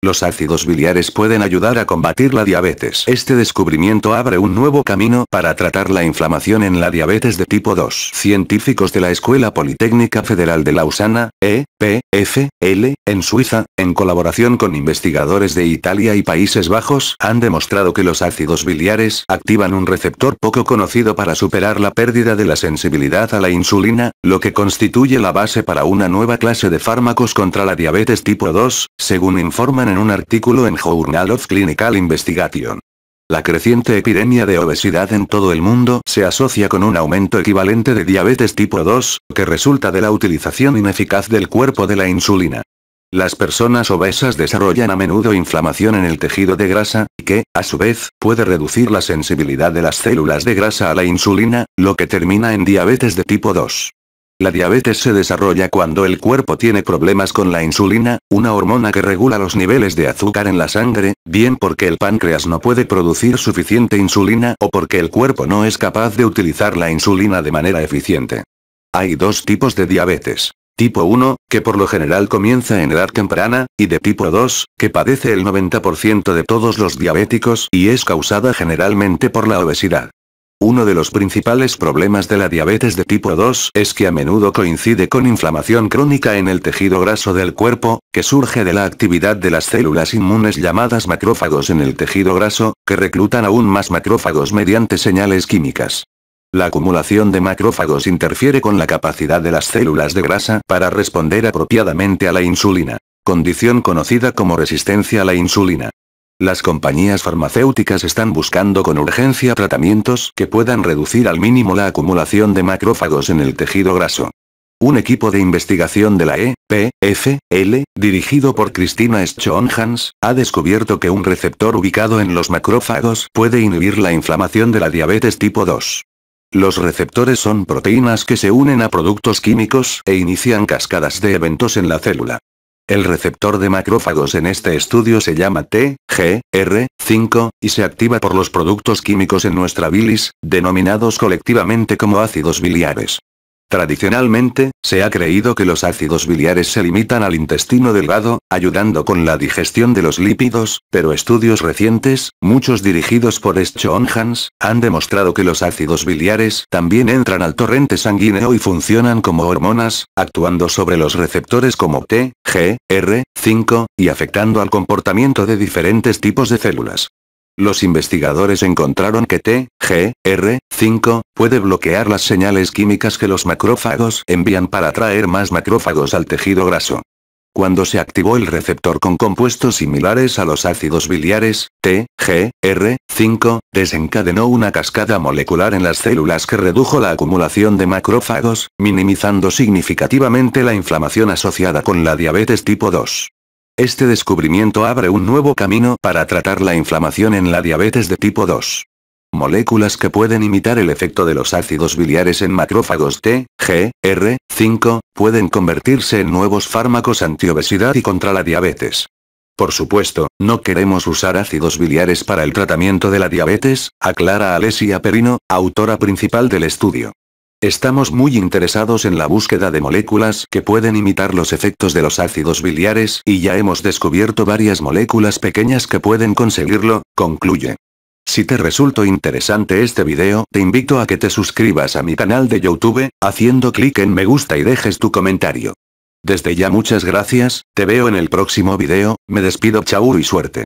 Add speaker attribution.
Speaker 1: Los ácidos biliares pueden ayudar a combatir la diabetes. Este descubrimiento abre un nuevo camino para tratar la inflamación en la diabetes de tipo 2. Científicos de la Escuela Politécnica Federal de Lausana, E, P, L, en Suiza, en colaboración con investigadores de Italia y Países Bajos, han demostrado que los ácidos biliares activan un receptor poco conocido para superar la pérdida de la sensibilidad a la insulina, lo que constituye la base para una nueva clase de fármacos contra la diabetes tipo 2, según informan en un artículo en Journal of Clinical Investigation. La creciente epidemia de obesidad en todo el mundo se asocia con un aumento equivalente de diabetes tipo 2, que resulta de la utilización ineficaz del cuerpo de la insulina. Las personas obesas desarrollan a menudo inflamación en el tejido de grasa, que, a su vez, puede reducir la sensibilidad de las células de grasa a la insulina, lo que termina en diabetes de tipo 2. La diabetes se desarrolla cuando el cuerpo tiene problemas con la insulina, una hormona que regula los niveles de azúcar en la sangre, bien porque el páncreas no puede producir suficiente insulina o porque el cuerpo no es capaz de utilizar la insulina de manera eficiente. Hay dos tipos de diabetes. Tipo 1, que por lo general comienza en edad temprana, y de tipo 2, que padece el 90% de todos los diabéticos y es causada generalmente por la obesidad. Uno de los principales problemas de la diabetes de tipo 2 es que a menudo coincide con inflamación crónica en el tejido graso del cuerpo, que surge de la actividad de las células inmunes llamadas macrófagos en el tejido graso, que reclutan aún más macrófagos mediante señales químicas. La acumulación de macrófagos interfiere con la capacidad de las células de grasa para responder apropiadamente a la insulina, condición conocida como resistencia a la insulina. Las compañías farmacéuticas están buscando con urgencia tratamientos que puedan reducir al mínimo la acumulación de macrófagos en el tejido graso. Un equipo de investigación de la EPFL, dirigido por Christina Schoenhans, ha descubierto que un receptor ubicado en los macrófagos puede inhibir la inflamación de la diabetes tipo 2. Los receptores son proteínas que se unen a productos químicos e inician cascadas de eventos en la célula. El receptor de macrófagos en este estudio se llama tgr 5, y se activa por los productos químicos en nuestra bilis, denominados colectivamente como ácidos biliares. Tradicionalmente, se ha creído que los ácidos biliares se limitan al intestino delgado, ayudando con la digestión de los lípidos, pero estudios recientes, muchos dirigidos por Schoenhans, Hans, han demostrado que los ácidos biliares también entran al torrente sanguíneo y funcionan como hormonas, actuando sobre los receptores como T, G, R, 5, y afectando al comportamiento de diferentes tipos de células. Los investigadores encontraron que tgr 5, puede bloquear las señales químicas que los macrófagos envían para atraer más macrófagos al tejido graso. Cuando se activó el receptor con compuestos similares a los ácidos biliares, tgr 5, desencadenó una cascada molecular en las células que redujo la acumulación de macrófagos, minimizando significativamente la inflamación asociada con la diabetes tipo 2. Este descubrimiento abre un nuevo camino para tratar la inflamación en la diabetes de tipo 2. Moléculas que pueden imitar el efecto de los ácidos biliares en macrófagos T, G, R, 5, pueden convertirse en nuevos fármacos antiobesidad y contra la diabetes. Por supuesto, no queremos usar ácidos biliares para el tratamiento de la diabetes, aclara Alessia Perino, autora principal del estudio. Estamos muy interesados en la búsqueda de moléculas que pueden imitar los efectos de los ácidos biliares y ya hemos descubierto varias moléculas pequeñas que pueden conseguirlo, concluye. Si te resultó interesante este video, te invito a que te suscribas a mi canal de YouTube, haciendo clic en me gusta y dejes tu comentario. Desde ya muchas gracias, te veo en el próximo video, me despido chau y suerte.